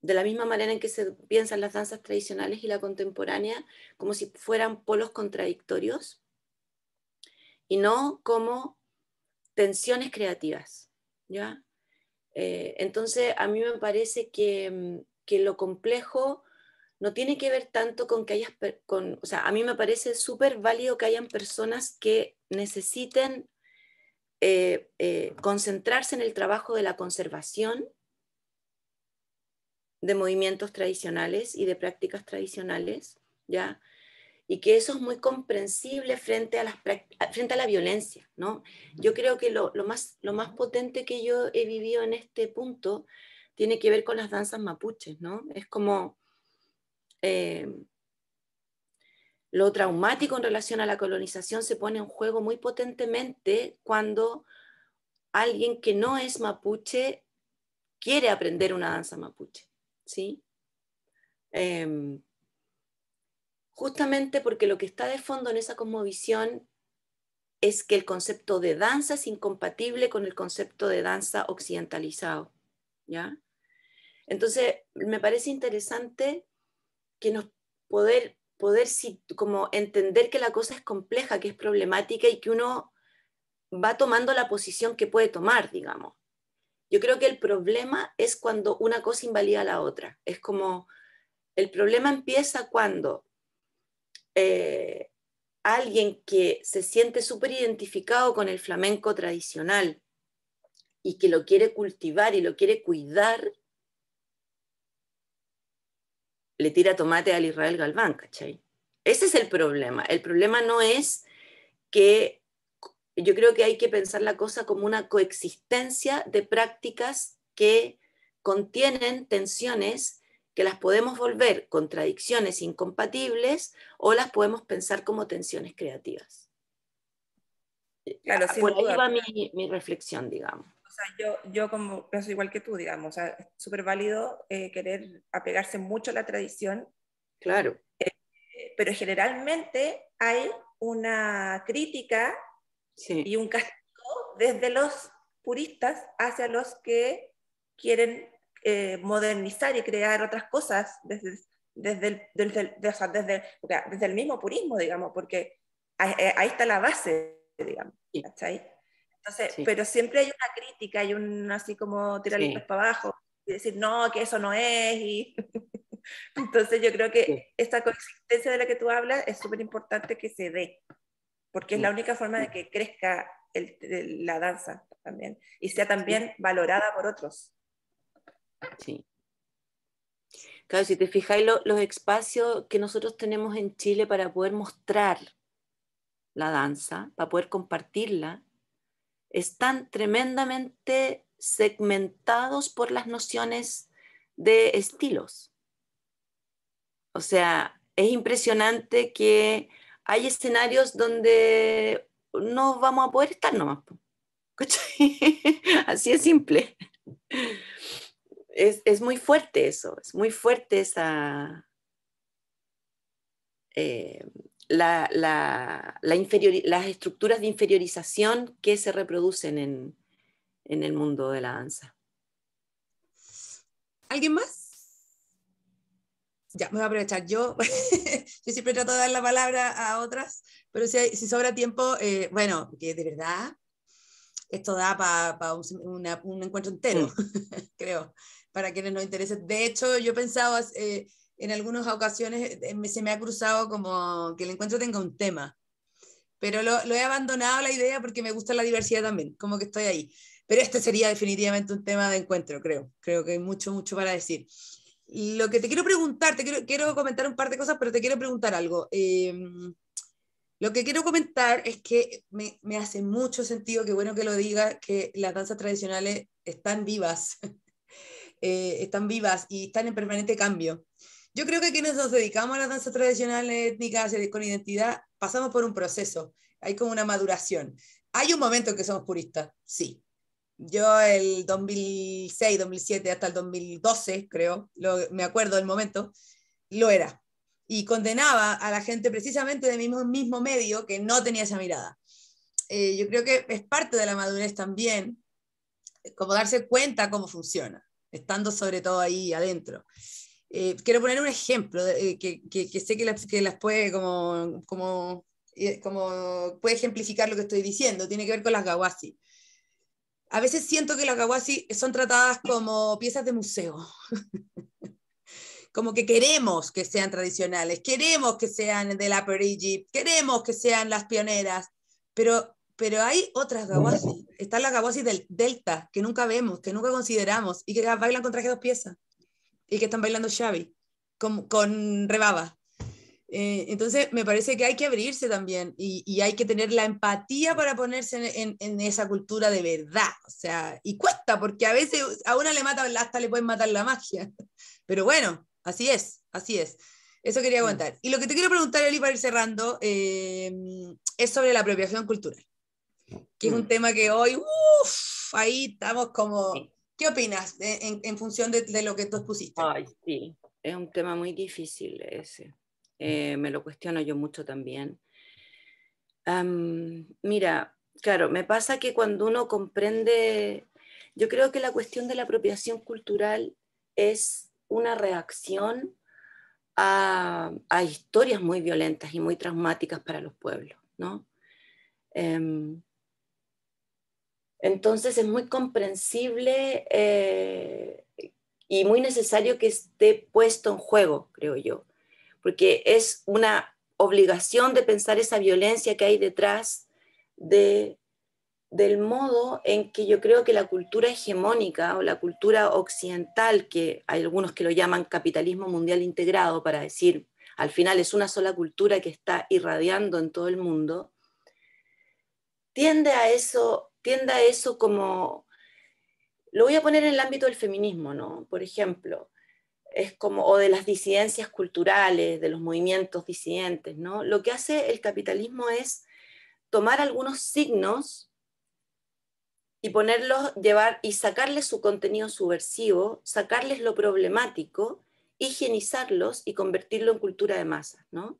de la misma manera en que se piensan las danzas tradicionales y la contemporánea como si fueran polos contradictorios y no como tensiones creativas. ¿ya? Eh, entonces, a mí me parece mm, que, lo complejo no tiene que ver tanto con que hayas, o sea, a mí me parece súper válido que hayan personas que necesiten eh, eh, concentrarse en el trabajo de la conservación de movimientos tradicionales y de prácticas tradicionales, ¿ya? Y que eso es muy comprensible frente a, las, frente a la violencia, ¿no? Yo creo que lo, más, lo más potente que yo he vivido en este punto tiene que ver con las danzas mapuches, Es como eh, lo traumático en relación a la colonización se pone en juego muy potentemente cuando alguien que no es mapuche quiere aprender una danza mapuche. ¿sí? Em, justamente porque lo que está de fondo en esa cosmovisión es que el concepto de danza es incompatible con el concepto de danza occidentalizado, ¿ya? Entonces, me parece interesante que nos poder, poder como entender que la cosa es compleja, que es problemática y que uno va tomando la posición que puede tomar, digamos. Yo creo que el problema es cuando una cosa invalida a la otra. Es como, el problema empieza cuando eh, alguien que se siente súper identificado con el flamenco tradicional y que lo quiere cultivar y lo quiere cuidar, le tira tomate al Israel Galván, ¿cachai? Ese es el problema. El problema no es que yo creo que hay que pensar la cosa como una coexistencia de prácticas que contienen tensiones que las podemos volver contradicciones incompatibles o las podemos pensar como tensiones creativas. Claro, Por ahí va mi, reflexión, digamos. yo, yo como pienso igual que tú, digamos, es súper válido eh, querer apegarse mucho a la tradición. Claro. Eh, pero generalmente hay una crítica y un castigo desde los puristas hacia los que quieren eh, modernizar y crear otras cosas desde, desde, el, desde, desde, el mismo purismo, digamos, porque ahí, eh, está la base, digamos. Entonces, pero siempre hay una crítica, hay un así como tirar sí. para abajo y decir, no, que eso no es. Y... Entonces yo creo que esta coexistencia de la que tú hablas es súper importante que se dé porque es mm. la única forma de que crezca la danza también y sea también valorada por otros. Sí. Claro, si te fijáis los espacios que nosotros tenemos en Chile para poder mostrar la danza, para poder compartirla, están tremendamente segmentados por las nociones de estilos. O sea, es impresionante que hay escenarios donde no vamos a poder estar nomás. Así es simple. Es, muy fuerte eso, es muy fuerte esa... Eh, la, las estructuras de inferiorización que se reproducen en el mundo de la danza. ¿Alguien más? ya, me voy a aprovechar yo. yo siempre trato de dar la palabra a otras, pero si, si sobra tiempo, eh, bueno, que de verdad esto da para un, encuentro entero, creo, para quienes nos interesen. De hecho, yo pensaba, eh, en algunas ocasiones eh, se me ha cruzado como que el encuentro tenga un tema, pero lo, lo, he abandonado la idea porque me gusta la diversidad también, como que estoy ahí. Pero este sería definitivamente un tema de encuentro, creo. Creo que hay mucho, mucho para decir. Lo que te quiero preguntar, te quiero, comentar un par de cosas, pero te quiero preguntar algo. Em, lo que quiero comentar es que me, hace mucho sentido, que bueno que lo diga, que las danzas tradicionales están vivas, eh, están vivas y están en permanente cambio. Yo creo que quienes nos dedicamos a las danzas tradicionales étnicas eh, con identidad, pasamos por un proceso, hay como una maduración. Hay un momento en que somos puristas, sí, yo el 2006, 2007, hasta el 2012, creo, me acuerdo del momento, lo era. Y condenaba a la gente precisamente del mismo, mismo medio que no tenía esa mirada. Eh, yo creo que es parte de la madurez también, eh, como darse cuenta cómo funciona, estando sobre todo ahí adentro. Eh, quiero poner un ejemplo que, sé que las, que puede puede ejemplificar lo que estoy diciendo, tiene que ver con las gawasi a veces siento que las kawasi son tratadas como piezas de museo. como que queremos que sean tradicionales, queremos que sean de la Egypt, queremos que sean las pioneras, pero, pero hay otras gawasis, están las gawasis del Delta, que nunca vemos, que nunca consideramos, y que bailan con traje dos piezas, y que están bailando Xavi, con, con rebaba. Eh, entonces, me parece que hay que abrirse también y, hay que tener la empatía para ponerse en, esa cultura de verdad. O sea, y cuesta, porque a veces a una le mata, hasta le pueden matar la magia. Pero bueno, así es, así es. Eso quería mm. aguantar Y lo que te quiero preguntar, Eli, para ir cerrando, eh, es sobre la apropiación cultural, que es un mm. tema que hoy, uff, ahí estamos como... ¿Qué opinas en, función de, lo que tú expusiste? Ay, sí, es un tema muy difícil ese. Eh, me lo cuestiono yo mucho también. mira, claro, me pasa que cuando uno comprende, yo creo que la cuestión de la apropiación cultural es una reacción a, historias muy violentas y muy traumáticas para los pueblos, ¿no? Em, entonces es muy comprensible eh, y muy necesario que esté puesto en juego, creo yo porque es una obligación de pensar esa violencia que hay detrás del modo en que yo creo que la cultura hegemónica o la cultura occidental, que hay algunos que lo llaman capitalismo mundial integrado, para decir, al final es una sola cultura que está irradiando en todo el mundo, tiende a eso, tiende a eso como, lo voy a poner en el ámbito del feminismo, ¿no? Por ejemplo, es como, o de las disidencias culturales, de los movimientos disidentes, ¿no? Lo que hace el capitalismo es tomar algunos signos y ponerlos, llevar y sacarles su contenido subversivo, sacarles lo problemático, higienizarlos y convertirlo en cultura de masas, ¿no?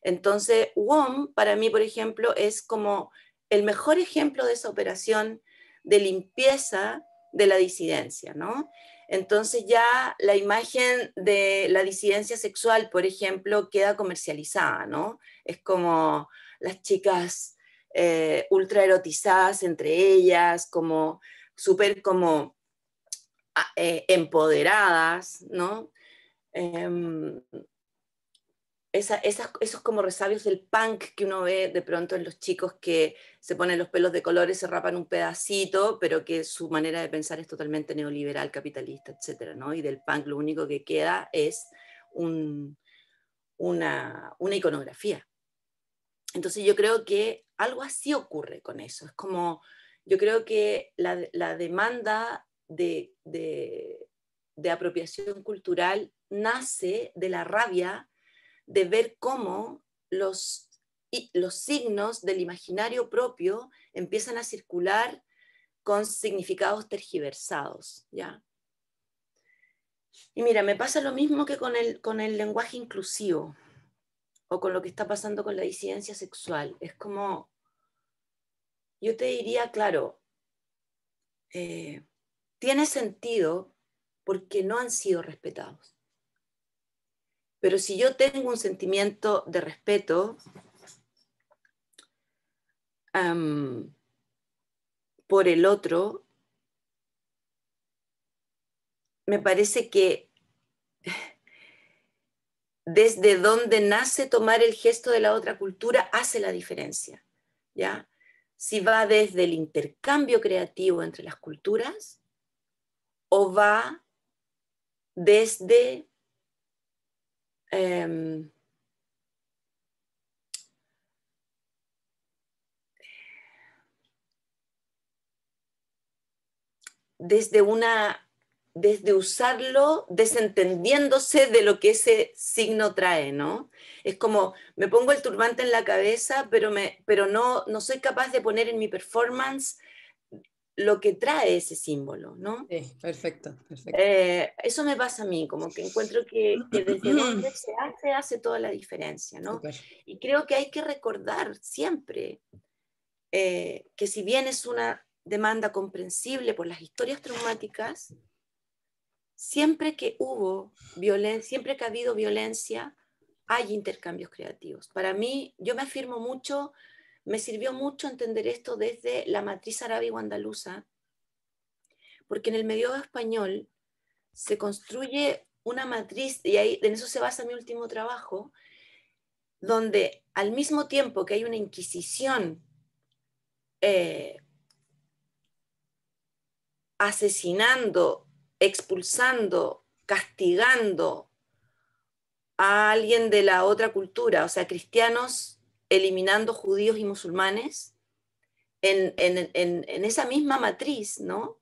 Entonces, WOM para mí, por ejemplo, es como el mejor ejemplo de esa operación de limpieza de la disidencia, ¿no? Entonces ya la imagen de la disidencia sexual, por ejemplo, queda comercializada, ¿no? Es como las chicas eh, ultra erotizadas entre ellas, como súper como ah, eh, empoderadas, ¿no? Em, esos como resabios del punk que uno ve de pronto en los chicos que se ponen los pelos de colores, se rapan un pedacito, pero que su manera de pensar es totalmente neoliberal, capitalista, etc Y del punk lo único que queda es una, iconografía. Entonces yo creo que algo así ocurre con eso. Es como, yo creo que la, demanda de apropiación cultural nace de la rabia de ver cómo los, los signos del imaginario propio empiezan a circular con significados tergiversados. ¿ya? Y mira, me pasa lo mismo que con el, con el lenguaje inclusivo o con lo que está pasando con la disidencia sexual. Es como, yo te diría, claro, eh, tiene sentido porque no han sido respetados. Pero si yo tengo un sentimiento de respeto por el otro, me parece que desde donde nace tomar el gesto de la otra cultura hace la diferencia, ¿ya? Si va desde el intercambio creativo entre las culturas o va desde Em, desde una desde usarlo desentendiéndose de lo que ese signo trae, ¿no? Es como, me pongo el turbante en la cabeza, pero, me, pero no soy capaz de poner en mi performance lo que trae ese símbolo, ¿no? Sí, perfecto, perfecto. Eh, eso me pasa a mí, como que encuentro que, que desde donde se hace, hace toda la diferencia, ¿no? Y creo que hay que recordar siempre eh, que si bien es una demanda comprensible por las historias traumáticas, siempre que hubo violencia, siempre que ha habido violencia, hay intercambios creativos. Para mí, yo me afirmo mucho me sirvió mucho entender esto desde la matriz árabe andaluza, porque en el medio español se construye una matriz, y ahí, en eso se basa mi último trabajo, donde al mismo tiempo que hay una inquisición eh, asesinando, expulsando, castigando a alguien de la otra cultura, o sea, cristianos eliminando judíos y musulmanes en, esa misma matriz, ¿no?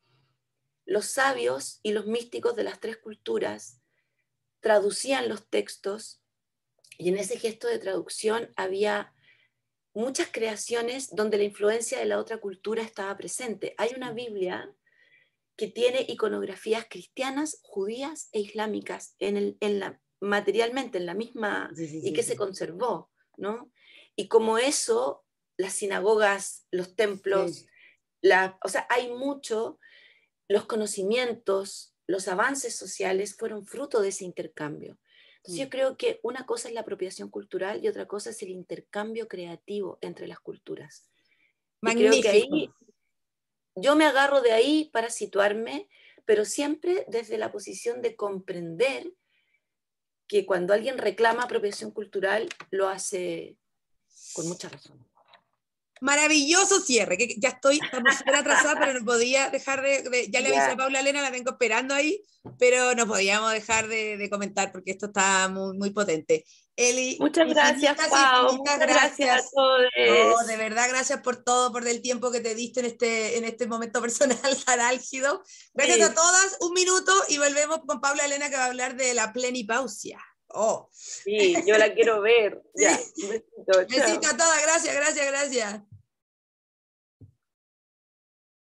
Los sabios y los místicos de las tres culturas traducían los textos y en ese gesto de traducción había muchas creaciones donde la influencia de la otra cultura estaba presente. Hay una Biblia que tiene iconografías cristianas, judías e islámicas en la, materialmente en la misma y que se conservó, ¿no? Y como eso, las sinagogas, los templos, la, o sea, hay mucho, los conocimientos, los avances sociales fueron fruto de ese intercambio. Entonces yo mm. creo que una cosa es la apropiación cultural y otra cosa es el intercambio creativo entre las culturas. Magnífico. yo me agarro de ahí para situarme, pero siempre desde la posición de comprender que cuando alguien reclama apropiación cultural lo hace con mucha razón. Maravilloso cierre, que ya estoy atrasada, pero no podía dejar de, ya le avisé a Paula Elena, la tengo esperando ahí, pero no podíamos dejar de, comentar porque esto está muy, muy potente. Eli, muchas gracias, Pau, muchas gracias. de verdad, gracias por todo, por el tiempo que te diste en este, en este momento personal tan álgido. Gracias a todas, un minuto y volvemos con Paula Elena que va a hablar de la plenipausia. Oh. Sí, yo la quiero ver. Ya, besito, besito a todas, gracias, gracias, gracias.